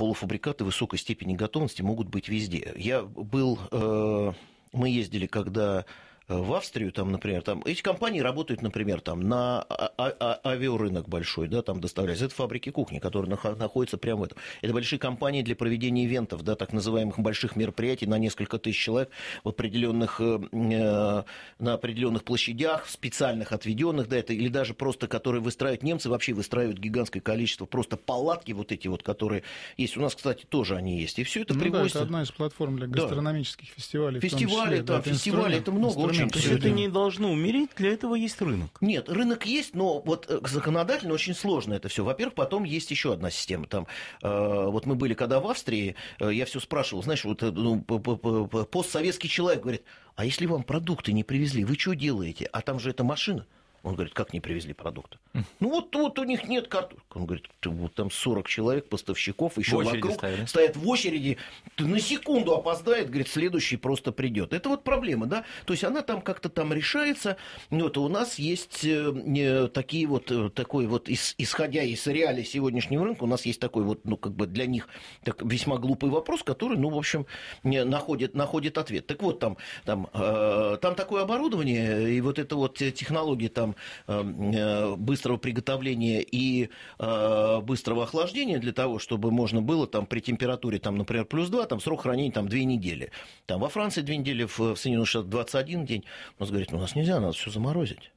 полуфабрикаты высокой степени готовности могут быть везде. Я был... Э, мы ездили, когда Э, в Австрию, там, например, там, эти компании работают, например, там, на а- а-, а авиарынок большой, да, там доставляются. Это фабрики кухни, которые нах- находятся прямо в этом. Это большие компании для проведения ивентов, да, так называемых больших мероприятий на несколько тысяч человек в определенных, э, э на определенных площадях, специальных отведенных, да, это, или даже просто, которые выстраивают немцы, вообще выстраивают гигантское количество просто палатки вот эти вот, которые есть. У нас, кстати, тоже они есть. И все это ну, привозится... Да, это одна из платформ для гастрономических да. фестивалей. Фестивали, числе, да, фестивали, это много то есть это не должно умереть, для этого есть рынок. Нет, рынок есть, но вот э, законодательно очень сложно это все. Во-первых, потом есть еще одна система. Там, э, вот мы были когда в Австрии, э, я все спрашивал, знаешь, вот э, ну, постсоветский человек говорит, а если вам продукты не привезли, вы что делаете? А там же это машина. Он говорит, как не привезли продукты? Хм. Ну вот, вот у них нет картошки. Он говорит, вот там 40 человек, поставщиков, еще вокруг стояли. стоят в очереди. на секунду опоздает, говорит, следующий просто придет. Это вот проблема, да? То есть она там как-то там решается. Вот, у нас есть э, такие вот, э, такой вот, исходя из реалий сегодняшнего рынка, у нас есть такой вот, ну как бы для них так, весьма глупый вопрос, который, ну в общем, находит, находит ответ. Так вот, там, там, э, там такое оборудование и вот это вот технология там там эм, э, быстрого приготовления и э, быстрого охлаждения для того, чтобы можно было там при температуре, там, например, плюс 2, там срок хранения там 2 недели. Там во Франции 2 недели, в Соединенных Штатах 21 день. У нас говорит, «Ну, у нас нельзя, надо все заморозить.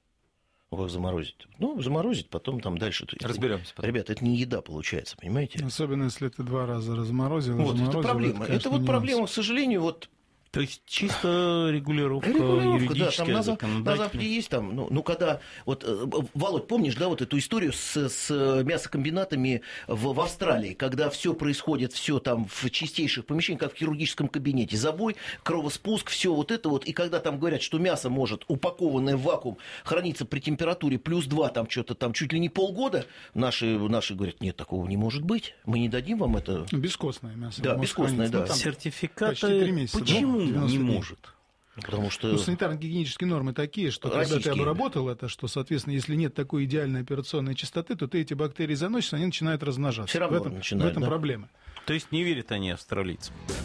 Как заморозить? Ну, заморозить, потом там дальше. Разберемся. Потом. Ребята, это не еда получается, понимаете? Особенно, если ты два раза разморозил. Вот, это проблема. Это, конечно, это вот нюанс. проблема, к сожалению, вот то есть чисто регулировка, регулировка да, там на, на Западе есть там, ну, ну когда, вот, э, Володь, помнишь, да, вот эту историю с, с э, мясокомбинатами в, в Австралии, когда все происходит, все там в чистейших помещениях, как в хирургическом кабинете, забой, кровоспуск, все вот это вот, и когда там говорят, что мясо может, упакованное в вакуум, храниться при температуре плюс 2, там что-то там чуть ли не полгода, наши, наши говорят, нет, такого не может быть, мы не дадим вам это. Бескостное мясо. Да, бескостное, ну, да. Ну, там Сертификаты. Почти 3 месяца. Почему? Почему не может? Ну, потому что... Ну, санитарно-гигиенические нормы такие, что Российские, когда ты обработал это, что, соответственно, если нет такой идеальной операционной частоты, то ты эти бактерии заносишь, они начинают размножаться. Все равно в этом, начинают, в этом да? проблема. То есть не верят они австралийцам. Да.